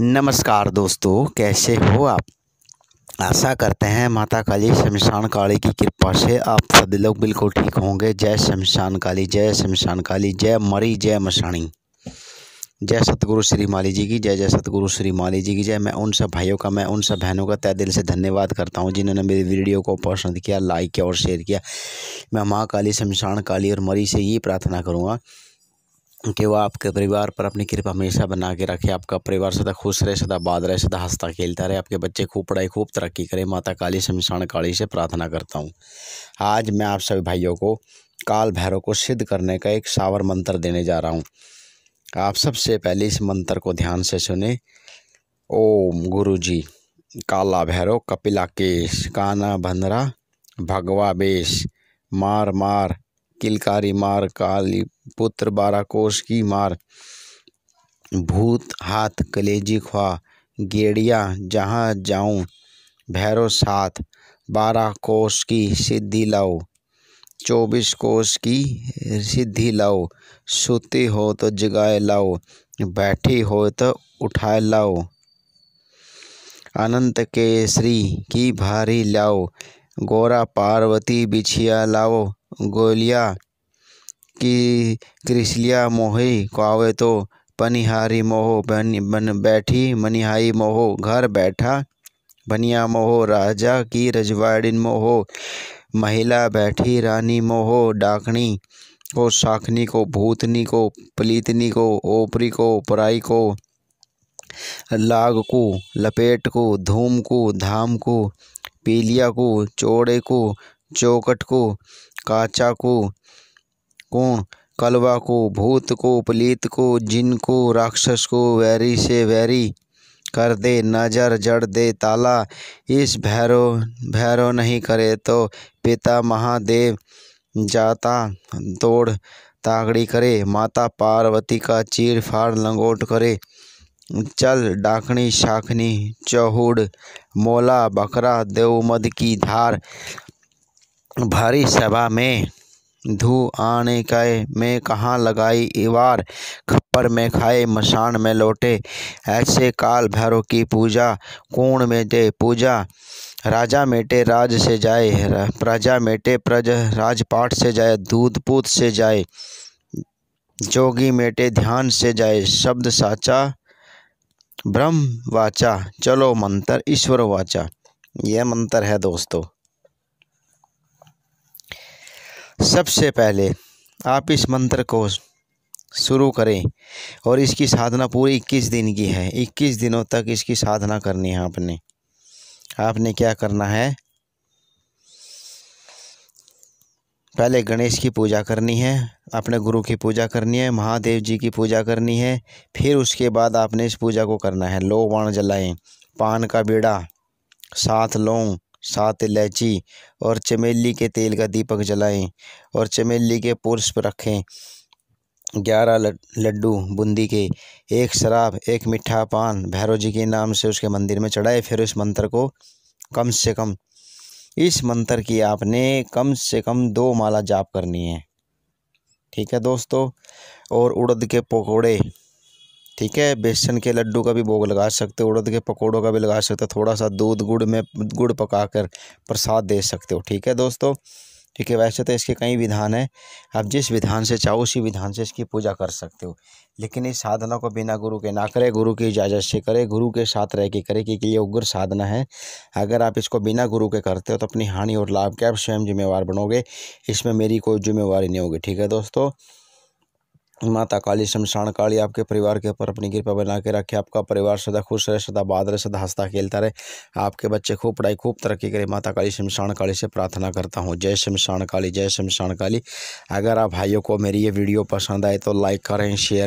नमस्कार दोस्तों कैसे हो आप आशा करते हैं माता काली शमशान काली की कृपा से आप सभी लोग बिल्कुल ठीक होंगे जय शमशान काली जय शमशान काली जय मरी जय मशानी जय सतगुरु श्री माली जी की जय जय सतगुरु श्री माली जी की जय मैं उन सब भाइयों का मैं उन सब बहनों का तय दिल से धन्यवाद करता हूं जिन्होंने मेरी वीडियो को पसंद किया लाइक किया और शेयर किया मैं माँ काली शमशान काली और मरी से ये प्रार्थना करूँगा कि वह आपके परिवार पर अपनी कृपा हमेशा बना के रखे आपका परिवार सदा खुश रहे सदा बाद रहे सदा हंसता खेलता रहे आपके बच्चे खूब पढ़ाई खूब तरक्की करें माता काली शमशान काली से प्रार्थना करता हूँ आज मैं आप सभी भाइयों को काल भैरव को सिद्ध करने का एक सावर मंत्र देने जा रहा हूँ आप सबसे पहले इस मंत्र को ध्यान से सुने ओम गुरु जी काला भैरव कपिला केश काना भंदरा भगवा बेश मार मार किलकारी मार काली पुत्र कोश की मार भूत हाथ कलेजी ख्वा गेड़िया जहाँ जाऊँ भैरो साथ बारह कोष की सिद्धि लाओ चौबीस कोष की सिद्धि लाओ सुती हो तो जगाए लाओ बैठी हो तो उठाए लाओ अनंत केसरी की भारी लाओ गोरा पार्वती बिछिया लाओ गोलिया कि क्रिसलिया मोहि कावे तो पनिहारी मोहो बन, बन बैठी मनिहाई मोहो घर बैठा बनिया मोहो राजा की रजवाड़िन मोहो महिला बैठी रानी मोहो डाकनी को साखनी को भूतनी को पलीतनी को ओपरी को पराई को लाग को लपेट को धूम को धाम को पीलिया को चोड़े को चौकट को काचा को कौन कलवा को भूत को पलीत को जिन को राक्षस को वैरी से वैरी कर दे नजर जड़ दे ताला इस भैरव भैरव नहीं करे तो पिता महादेव जाता दौड़ तागड़ी करे माता पार्वती का चीर फाड़ लंगोट करे चल डाकनी शाखनी चौहुड़ मोला बकरा देवमद की धार भारी सभा में धू आने का मैं कहाँ लगाई इवार खप्पर में खाए मशान में लौटे ऐसे काल भैरव की पूजा कोण में दे पूजा राजा मेटे राज से जाए प्रजा मेटे प्रज राजपाठ से जाए पूत से जाए जोगी मेटे ध्यान से जाए शब्द साचा ब्रह्म वाचा चलो मंत्र ईश्वर वाचा यह मंत्र है दोस्तों सबसे पहले आप इस मंत्र को शुरू करें और इसकी साधना पूरी इक्कीस दिन की है इक्कीस दिनों तक इसकी साधना करनी है आपने आपने क्या करना है पहले गणेश की पूजा करनी है अपने गुरु की पूजा करनी है महादेव जी की पूजा करनी है फिर उसके बाद आपने इस पूजा को करना है लो बाण जलाएं पान का बेड़ा सात लौंग सात इलायची और चमेली के तेल का दीपक जलाएं और चमेली के पुरुष पर रखें ग्यारह लड्डू बूंदी के एक शराब एक मीठा पान भैरव जी के नाम से उसके मंदिर में चढ़ाए फिर उस मंत्र को कम से कम इस मंत्र की आपने कम से कम दो माला जाप करनी है ठीक है दोस्तों और उड़द के पकौड़े ठीक है बेसन के लड्डू का भी भोग लगा सकते हो उड़द के पकौड़ों का भी लगा सकते हो थोड़ा सा दूध गुड़ में गुड़ पका कर प्रसाद दे सकते हो ठीक है दोस्तों ठीक है वैसे तो इसके कई विधान हैं आप जिस विधान से चाहो उसी विधान से इसकी पूजा कर सकते हो लेकिन इस साधना को बिना गुरु के ना करें गुरु की इजाज़त से करें गुरु के साथ रह के करें क्योंकि ये उग्र साधना है अगर आप इसको बिना गुरु के करते हो तो अपनी हानि और लाभ के आप स्वयं जिम्मेवार बनोगे इसमें मेरी कोई जिम्मेवारी नहीं होगी ठीक है दोस्तों माता काली शमशान काली आपके परिवार के ऊपर अपनी कृपा बना के रखे आपका परिवार सदा खुश रहे सदा बाद रहे सदा हंसता खेलता रहे आपके बच्चे खूब पढ़ाई खूब तरक्की करें माता काली शमशान काली से प्रार्थना करता हूँ जय शमशान काली जय शमशान काली अगर आप भाइयों को मेरी ये वीडियो पसंद आए तो लाइक करें शेयर